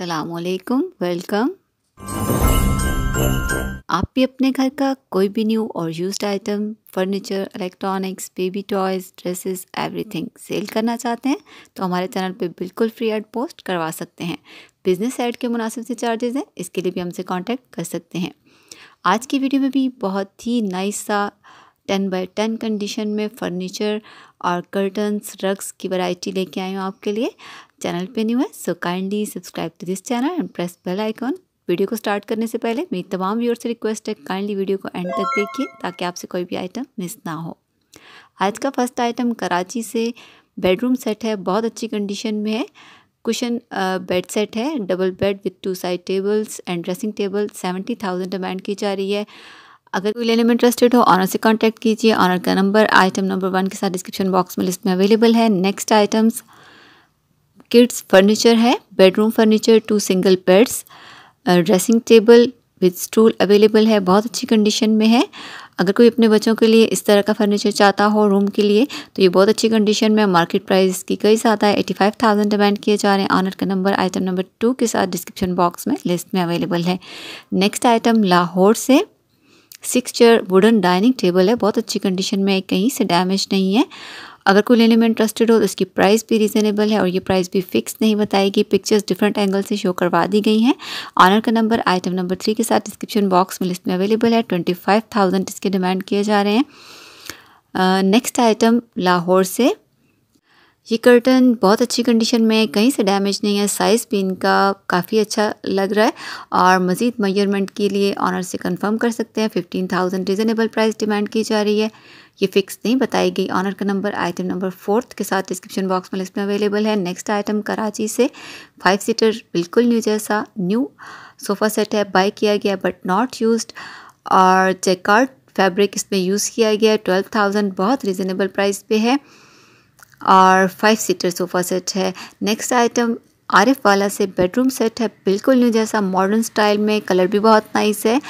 असलकुम वेलकम आप भी अपने घर का कोई भी न्यू और used item furniture electronics baby toys dresses everything sale करना चाहते हैं तो हमारे चैनल पे बिल्कुल फ्री एड पोस्ट करवा सकते हैं बिजनेस एड के मुनासिब से चार्जेज़ हैं इसके लिए भी हमसे कांटेक्ट कर सकते हैं आज की वीडियो में भी बहुत ही नाइस सा टेन बाई टेन कंडीशन में फर्नीचर और कर्टन्स रग्स की वैरायटी लेके आई हूँ आपके लिए चैनल पे न्यू है so kindly subscribe to this channel and press bell icon video को स्टार्ट करने से पहले मेरी तमाम व्यूअर्स से रिक्वेस्ट है काइंडली वीडियो को एंड तक देखिए ताकि आपसे कोई भी आइटम मिस ना हो आज का फर्स्ट आइटम कराची से बेडरूम सेट है बहुत अच्छी कंडीशन में है कुशन बेड सेट है double bed with two side tables and dressing table seventy thousand demand की जा रही है अगर कोई लेने में इंटरेस्टेड हो ऑनर से कांटेक्ट कीजिए ऑनर का नंबर आइटम नंबर वन के साथ डिस्क्रिप्शन बॉक्स में लिस्ट में अवेलेबल है नेक्स्ट आइटम्स किड्स फर्नीचर है bedroom furniture two single beds dressing table with stool available है बहुत अच्छी कंडीशन में है अगर कोई अपने बच्चों के लिए इस तरह का फर्नीचर चाहता हो रूम के लिए तो ये बहुत अच्छी कंडीशन में मार्केट प्राइस की कई ज़्यादा है एटी फाइव थाउजेंड डिमांड किए जा रहे हैं ऑनर का नंबर आइटम नंबर टू के साथ डिस्क्रिप्शन बॉक्स में लिस्ट में अवेलेबल है नेक्स्ट आइटम लाहौर से six chair wooden dining table है बहुत अच्छी कंडीशन में कहीं से डैमेज नहीं है अगर कोई लेने में इंटरेस्टेड हो तो इसकी प्राइस भी रीज़नेबल है और ये प्राइस भी फिक्स नहीं बताएगी पिक्चर्स डिफरेंट एंगल से शो करवा दी गई हैं ऑनर का नंबर आइटम नंबर थ्री के साथ डिस्क्रिप्शन बॉक्स में लिस्ट में अवेलेबल है ट्वेंटी फाइव थाउजेंड इसके डिमांड किए जा रहे हैं नेक्स्ट आइटम लाहौर से ये कर्टन बहुत अच्छी कंडीशन में है कहीं से डैमेज नहीं है साइज़ भी इनका काफ़ी अच्छा लग रहा है और मज़ीद मयरमेंट के लिए ऑनर से कंफर्म कर सकते हैं fifteen thousand reasonable price demand की जा रही है ये फ़िक्स नहीं बताई गई ऑनर का नंबर आइटम नंबर फोर्थ के साथ डिस्क्रिप्शन बॉक्स में लिस्ट में अवेलेबल है नेक्स्ट आइटम कराची से फाइव सीटर बिल्कुल न्यू जैसा न्यू सोफ़ा सेट है बाई किया गया बट नॉट यूज और चेकआउट फैब्रिक इसमें यूज़ किया गया ट्वेल्व थाउजेंड बहुत रिजनेबल प्राइस पे है और फाइव सीटर सोफ़ा सेट है नेक्स्ट आइटम आरिफ वाला से बेडरूम सेट है बिल्कुल न्यू जैसा मॉडर्न स्टाइल में कलर भी बहुत नाइस है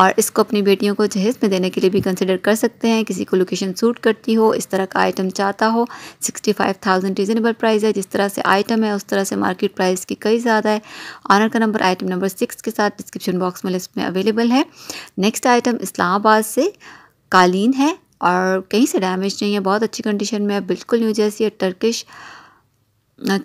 और इसको अपनी बेटियों को जहेज़ में देने के लिए भी कंसिडर कर सकते हैं किसी को लोकेशन सूट करती हो इस तरह का आइटम चाहता हो 65,000 रीज़नेबल प्राइस है जिस तरह से आइटम है उस तरह से मार्केट प्राइस की कई ज़्यादा है ऑनर का नंबर आइटम नंबर सिक्स के साथ डिस्क्रिप्शन बॉक्स में लिस्ट में अवेलेबल है नेक्स्ट आइटम इस्लामाबाद से कालीन है और कहीं से डैमेज नहीं है बहुत अच्छी कंडीशन में है बिल्कुल न्यू जैसी है टर्किश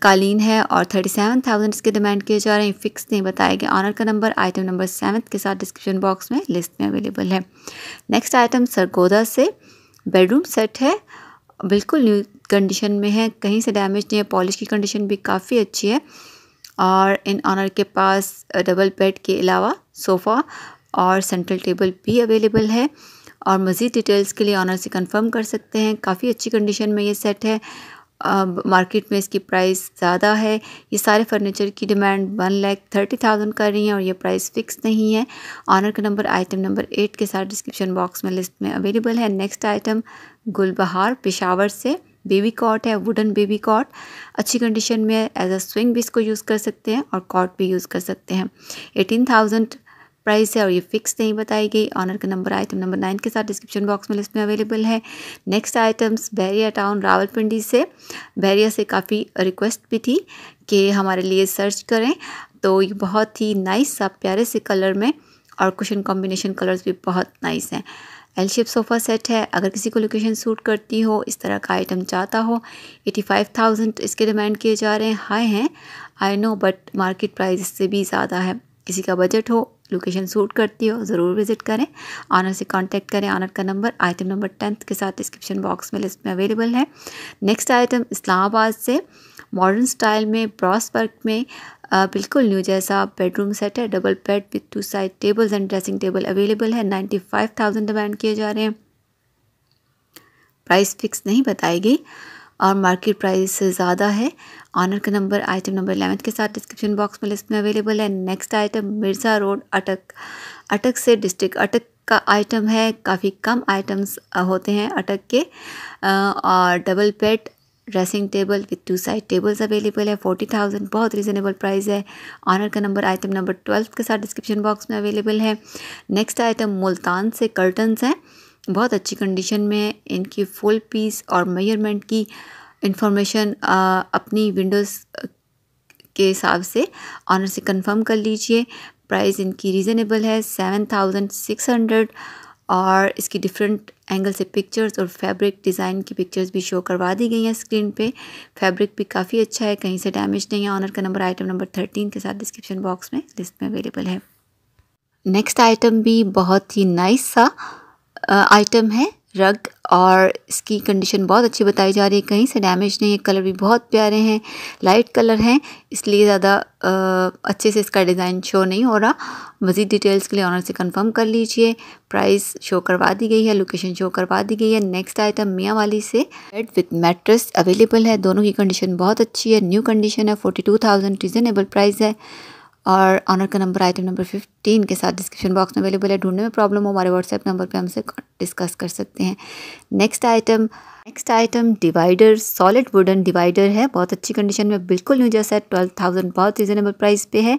कालीन है और थर्टी सेवन थाउजेंड इसके डिमांड किए जा रहे हैं फिक्स नहीं बताया गया ऑनर का नंबर आइटम नंबर सेवन्थ के साथ डिस्क्रिप्शन बॉक्स में लिस्ट में अवेलेबल है नेक्स्ट आइटम सरगोदा से बेडरूम सेट है बिल्कुल न्यू कंडीशन में है कहीं से डैमेज नहीं है पॉलिश की कंडीशन भी काफ़ी अच्छी है और इन ऑनर के पास डबल बेड के अलावा सोफ़ा और सेंट्रल टेबल भी अवेलेबल है और मज़ीद डिटेल्स के लिए ऑनर से कंफर्म कर सकते हैं काफ़ी अच्छी कंडीशन में ये सेट है अब मार्केट में इसकी प्राइस ज़्यादा है ये सारे फर्नीचर की demand one lakh thirty thousand कर रही हैं और ये प्राइस फिक्स नहीं है ऑनर का नंबर आइटम नंबर एट के साथ डिस्क्रिप्शन बॉक्स में लिस्ट में अवेलेबल है नेक्स्ट आइटम गुलबहार पेशावर से बेबी कॉट है वुडन बेबी कॉट अच्छी कंडीशन में एज अ स्विंग भी इसको यूज़ कर सकते हैं और कॉट भी यूज़ कर सकते हैं एटीन थाउजेंड प्राइस है और ये फिक्स नहीं बताई गई ऑनर का नंबर आइटम नंबर नाइन के साथ डिस्क्रिप्शन बॉक्स में लिस्ट में अवेलेबल है next items Bahria town Rawalpindi से बैरिया से काफ़ी रिक्वेस्ट भी थी कि हमारे लिए सर्च करें तो ये बहुत ही नाइस सा प्यारे से कलर में और कुशन कॉम्बिनेशन कलर्स भी बहुत नाइस हैं एल शेप सोफ़ा सेट है अगर किसी को लोकेशन सूट करती हो इस तरह का आइटम चाहता हो एटी फाइव थाउजेंड इसके डिमांड किए जा रहे हैं हाई हैं I know but market price इससे भी ज़्यादा है किसी का बजट हो लोकेशन सूट करती हो ज़रूर विज़िट करें ऑनर से कांटेक्ट करें ऑनर का नंबर आइटम नंबर टेंथ के साथ डिस्क्रिप्शन बॉक्स में लिस्ट में अवेलेबल है नेक्स्ट आइटम इस्लामाबाद से मॉडर्न स्टाइल में ब्रॉस वर्क में आ, बिल्कुल न्यू जैसा बेडरूम सेट है double bed with two side tables and dressing table available है नाइन्टी फाइव थाउजेंड डिमांड किए जा रहे हैं प्राइस फिक्स नहीं बताई गई और मार्केट प्राइस से ज़्यादा है ऑनर का नंबर आइटम नंबर एलेवन के साथ डिस्क्रिप्शन बॉक्स में लिस्ट में अवेलेबल है next item Mirza road Attock Attock से डिस्ट्रिक्ट अटक का आइटम है काफ़ी कम आइटम्स होते हैं अटक के और double bed dressing table with two side tables available है फोर्टी थाउजेंड बहुत रीजनेबल प्राइस है ऑनर का नंबर आइटम नंबर ट्वेल्थ के साथ डिस्क्रिप्शन बॉक्स में अवेलेबल है नेक्स्ट आइटम मुल्तान से कर्टन्स हैं बहुत अच्छी कंडीशन में इनकी फुल पीस और मेजरमेंट की इंफॉर्मेशन अपनी विंडोज़ के हिसाब से ऑनर से कंफर्म कर लीजिए प्राइस इनकी रीज़नेबल है सेवन थाउजेंड सिक्स हंड्रेड और इसकी डिफरेंट एंगल से पिक्चर्स और फैब्रिक डिज़ाइन की पिक्चर्स भी शो करवा दी गई हैं स्क्रीन पे फैब्रिक भी काफ़ी अच्छा है कहीं से डैमेज नहीं है ऑनर का नंबर आइटम नंबर थर्टीन के साथ डिस्क्रिप्शन बॉक्स में लिस्ट में अवेलेबल है नेक्स्ट आइटम भी बहुत ही नाइस सा आइटम है रग और इसकी कंडीशन बहुत अच्छी बताई जा रही है कहीं से डैमेज नहीं है कलर भी बहुत प्यारे हैं लाइट कलर हैं इसलिए ज़्यादा अच्छे से इसका डिज़ाइन शो नहीं हो रहा मज़ीद डिटेल्स के लिए ऑनर से कंफर्म कर लीजिए प्राइस शो करवा दी गई है लोकेशन शो करवा दी गई है नेक्स्ट आइटम मियाँ वाली से बेड विथ मेट्रेस अवेलेबल है दोनों की कंडीशन बहुत अच्छी है न्यू कंडीशन है forty two thousand reasonable price है और ऑनर का नंबर आइटम नंबर फिफ्टीन के साथ डिस्क्रिप्शन बॉक्स में अवेलेबल है ढूंढने में प्रॉब्लम हो हमारे व्हाट्सएप नंबर पे हमसे डिस्कस कर सकते हैं next item next item divider solid wooden divider है बहुत अच्छी कंडीशन में बिल्कुल न्यू जैसा है ट्वेल्व थाउजेंड बहुत रीजनेबल प्राइस पे है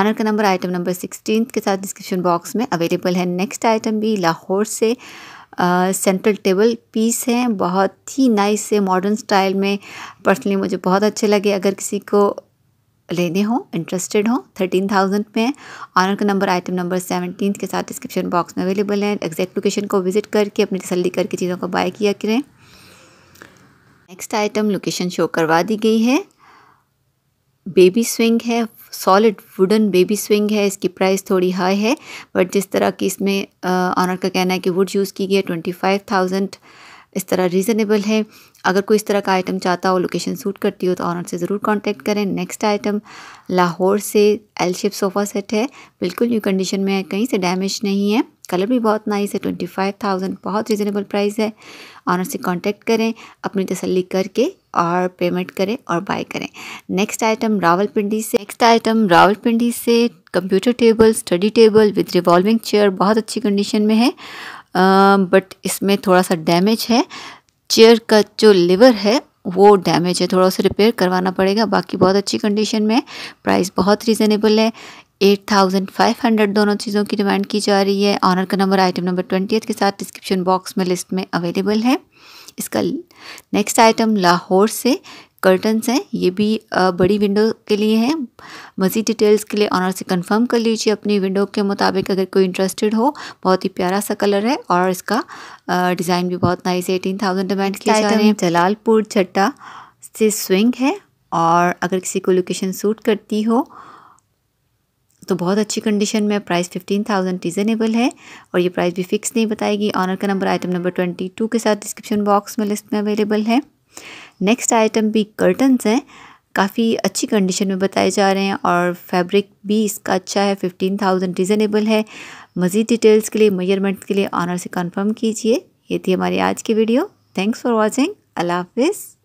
आनर का नंबर आइटम नंबर सिक्सटीन के साथ डिस्क्रिप्शन बॉक्स में अवेलेबल है नेक्स्ट आइटम भी लाहौर से सेंट्रल टेबल पीस हैं बहुत ही नाइस से मॉडर्न स्टाइल में पर्सनली मुझे बहुत अच्छे लगे अगर किसी को लेने हो इंटरेस्टेड हो थर्टीन थाउजेंड में ऑनर का नंबर आइटम नंबर सेवनटीन के साथ डिस्क्रिप्शन बॉक्स में अवेलेबल है एग्जैक्ट लोकेशन को विजिट करके अपनी तसली करके चीज़ों को बाय किया करें नेक्स्ट आइटम लोकेशन शो करवा दी गई है बेबी स्विंग है सॉलिड वुडन बेबी स्विंग है इसकी प्राइस थोड़ी हाई है बट जिस तरह की इसमें ऑनर uh, का कहना है कि वुड यूज़ की गई है ट्वेंटी फाइव थाउजेंड इस तरह रीज़नेबल है अगर कोई इस तरह का आइटम चाहता हो लोकेशन सूट करती हो तो ऑनर से ज़रूर कांटेक्ट करें नेक्स्ट आइटम लाहौर से एल शेप सोफ़ा सेट है बिल्कुल न्यू कंडीशन में है कहीं से डैमेज नहीं है कलर भी बहुत नाइस है ट्वेंटी फाइव थाउजेंड बहुत रिजनेबल प्राइस है ऑनर से कांटेक्ट करें अपनी तसल्ली करके और पेमेंट करें और बाय करें नेक्स्ट आइटम रावलपिंडी से नेक्स्ट आइटम रावलपिंडी से computer table study table with revolving chair बहुत अच्छी कंडीशन में है बट uh, इसमें थोड़ा सा डैमेज है चेयर का जो लिवर है वो डैमेज है थोड़ा उसे रिपेयर करवाना पड़ेगा बाकी बहुत अच्छी कंडीशन में है प्राइस बहुत रीज़नेबल है एट थाउजेंड फाइव हंड्रेड दोनों चीज़ों की डिमांड की जा रही है ऑनर का नंबर आइटम नंबर ट्वेंटी के साथ डिस्क्रिप्शन बॉक्स में लिस्ट में अवेलेबल है इसका नेक्स्ट आइटम लाहौर से कर्टन्स हैं ये भी बड़ी विंडो के लिए हैं मज़ीद डिटेल्स के लिए ऑनर से कंफर्म कर लीजिए अपनी विंडो के मुताबिक अगर कोई इंटरेस्टेड हो बहुत ही प्यारा सा कलर है और इसका डिज़ाइन भी बहुत नाइस है एटीन थाउजेंड डिमांड किया जा रहे हैं जलालपुर छट्टा से स्विंग है और अगर किसी को लोकेशन सूट करती हो तो बहुत अच्छी कंडीशन में प्राइस फिफ्टीन थाउजेंड रिजनेबल है और ये प्राइस भी फिक्स नहीं बताएगी ऑनर का number item number twenty two के साथ डिस्क्रिप्शन बॉक्स में लिस्ट में अवेलेबल है नेक्स्ट आइटम भी कर्टन्स हैं काफ़ी अच्छी कंडीशन में बताए जा रहे हैं और फैब्रिक भी इसका अच्छा है फिफ्टीन थाउजेंड रिजनेबल है मज़ीद डिटेल्स के लिए मेजरमेंट्स के लिए ऑनर से कंफर्म कीजिए ये थी हमारी आज की वीडियो थैंक्स फॉर वॉचिंग अल्लाह हाफिज़